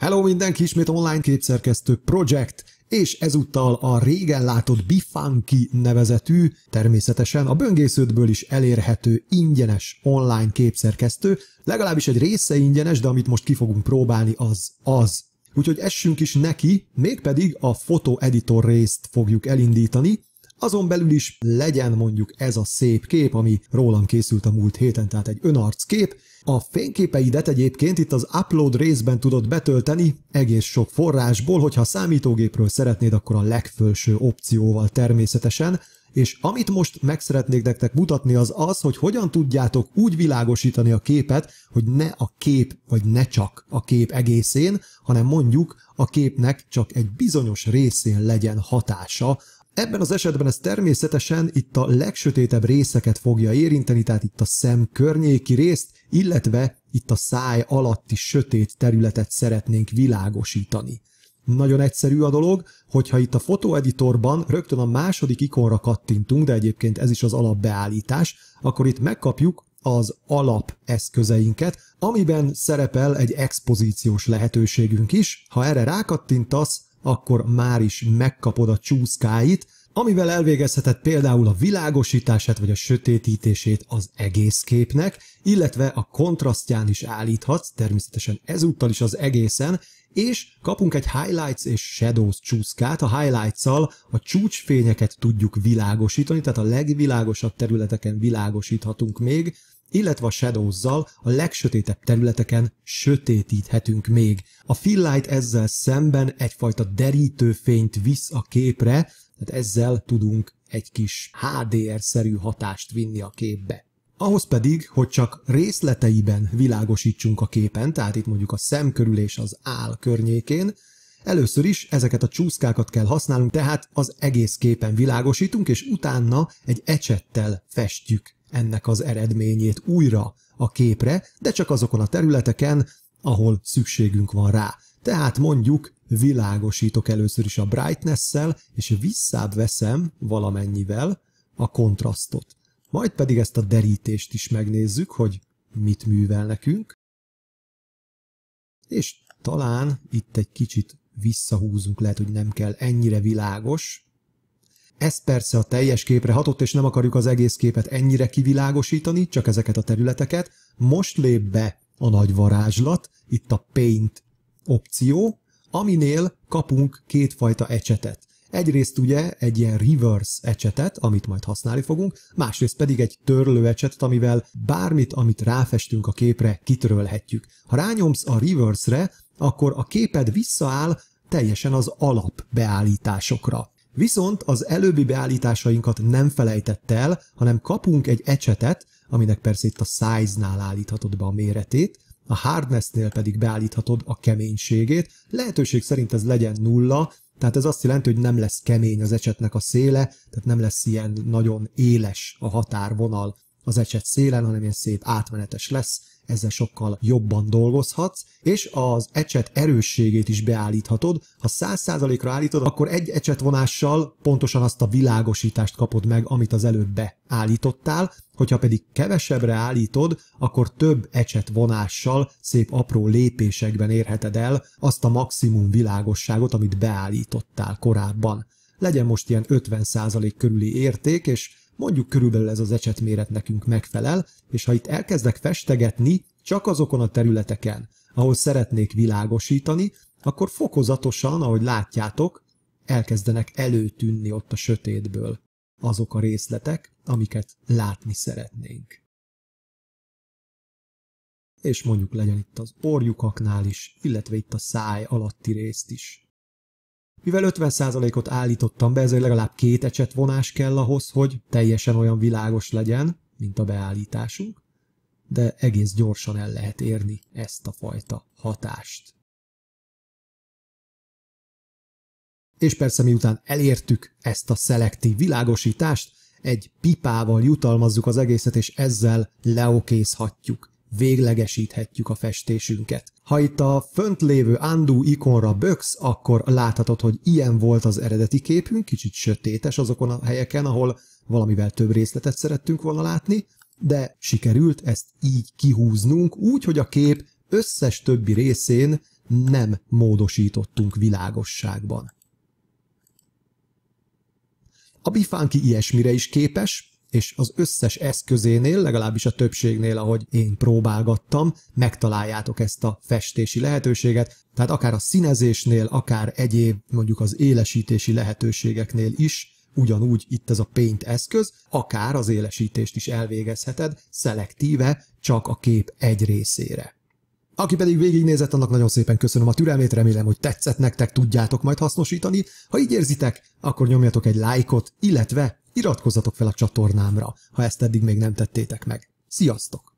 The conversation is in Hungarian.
Hello mindenki, ismét online képszerkesztő Project, és ezúttal a régen látott Bifunky nevezetű, természetesen a böngésződből is elérhető ingyenes online képszerkesztő, legalábbis egy része ingyenes, de amit most ki fogunk próbálni az az. Úgyhogy essünk is neki, mégpedig a fotoeditor részt fogjuk elindítani, azon belül is legyen mondjuk ez a szép kép, ami rólam készült a múlt héten, tehát egy önarc kép. A fényképeidet egyébként itt az upload részben tudod betölteni egész sok forrásból, hogyha számítógépről szeretnéd, akkor a legfelső opcióval természetesen, és amit most meg szeretnék nektek mutatni az az, hogy hogyan tudjátok úgy világosítani a képet, hogy ne a kép, vagy ne csak a kép egészén, hanem mondjuk a képnek csak egy bizonyos részén legyen hatása Ebben az esetben ez természetesen itt a legsötétebb részeket fogja érinteni, tehát itt a szem környéki részt, illetve itt a száj alatti sötét területet szeretnénk világosítani. Nagyon egyszerű a dolog, hogyha itt a fotóeditorban rögtön a második ikonra kattintunk, de egyébként ez is az alapbeállítás, akkor itt megkapjuk az alap eszközeinket, amiben szerepel egy expozíciós lehetőségünk is. Ha erre rákattintasz, akkor már is megkapod a csúszkáit, amivel elvégezheted például a világosítását vagy a sötétítését az egész képnek, illetve a kontrasztján is állíthatsz, természetesen ezúttal is az egészen, és kapunk egy Highlights és Shadows csúszkát. A Highlights-szal a csúcsfényeket tudjuk világosítani, tehát a legvilágosabb területeken világosíthatunk még, illetve a Shadows-zal a legsötétebb területeken sötétíthetünk még. A fill light ezzel szemben egyfajta derítő fényt visz a képre, tehát ezzel tudunk egy kis HDR-szerű hatást vinni a képbe. Ahhoz pedig, hogy csak részleteiben világosítsunk a képen, tehát itt mondjuk a szem körül és az áll környékén, Először is ezeket a csúszkákat kell használnunk, tehát az egész képen világosítunk, és utána egy ecsettel festjük ennek az eredményét újra a képre, de csak azokon a területeken, ahol szükségünk van rá. Tehát mondjuk világosítok először is a brightness-szel, és visszább veszem valamennyivel a kontrasztot. Majd pedig ezt a derítést is megnézzük, hogy mit művel nekünk. És talán itt egy kicsit visszahúzunk, lehet, hogy nem kell ennyire világos, ez persze a teljes képre hatott, és nem akarjuk az egész képet ennyire kivilágosítani, csak ezeket a területeket. Most lép be a nagy varázslat, itt a Paint opció, aminél kapunk kétfajta ecsetet. Egyrészt ugye egy ilyen reverse ecsetet, amit majd használni fogunk, másrészt pedig egy törlő ecsetet, amivel bármit, amit ráfestünk a képre, kitörölhetjük. Ha rányomsz a reverse-re, akkor a képed visszaáll teljesen az alap beállításokra. Viszont az előbbi beállításainkat nem felejtett el, hanem kapunk egy ecsetet, aminek persze itt a size-nál állíthatod be a méretét, a hardness-nél pedig beállíthatod a keménységét. Lehetőség szerint ez legyen nulla, tehát ez azt jelenti, hogy nem lesz kemény az ecsetnek a széle, tehát nem lesz ilyen nagyon éles a határvonal az ecset szélen, hanem ilyen szép átmenetes lesz, ezzel sokkal jobban dolgozhatsz, és az ecset erősségét is beállíthatod. Ha 100%-ra állítod, akkor egy ecset vonással pontosan azt a világosítást kapod meg, amit az előbb beállítottál, hogyha pedig kevesebbre állítod, akkor több ecset vonással szép apró lépésekben érheted el azt a maximum világosságot, amit beállítottál korábban legyen most ilyen 50% körüli érték, és Mondjuk körülbelül ez az ecsetméret nekünk megfelel, és ha itt elkezdek festegetni, csak azokon a területeken, ahol szeretnék világosítani, akkor fokozatosan, ahogy látjátok, elkezdenek előtűnni ott a sötétből azok a részletek, amiket látni szeretnénk. És mondjuk legyen itt az orjukaknál is, illetve itt a száj alatti részt is. Mivel 50%-ot állítottam be, ezért legalább két ecset vonás kell ahhoz, hogy teljesen olyan világos legyen, mint a beállításunk, de egész gyorsan el lehet érni ezt a fajta hatást. És persze miután elértük ezt a szelektív világosítást, egy pipával jutalmazzuk az egészet, és ezzel leokészhatjuk véglegesíthetjük a festésünket. Ha itt a fönt lévő undo ikonra böksz, akkor láthatod, hogy ilyen volt az eredeti képünk, kicsit sötétes azokon a helyeken, ahol valamivel több részletet szerettünk volna látni, de sikerült ezt így kihúznunk, úgy, hogy a kép összes többi részén nem módosítottunk világosságban. A bifánki ilyesmire is képes, és az összes eszközénél, legalábbis a többségnél, ahogy én próbálgattam, megtaláljátok ezt a festési lehetőséget, tehát akár a színezésnél, akár egyéb mondjuk az élesítési lehetőségeknél is, ugyanúgy itt ez a paint eszköz, akár az élesítést is elvégezheted, szelektíve csak a kép egy részére. Aki pedig végignézett, annak nagyon szépen köszönöm a türelmét, remélem, hogy tetszett nektek, tudjátok majd hasznosítani. Ha így érzitek, akkor nyomjatok egy lájkot, illetve iratkozzatok fel a csatornámra, ha ezt eddig még nem tettétek meg. Sziasztok!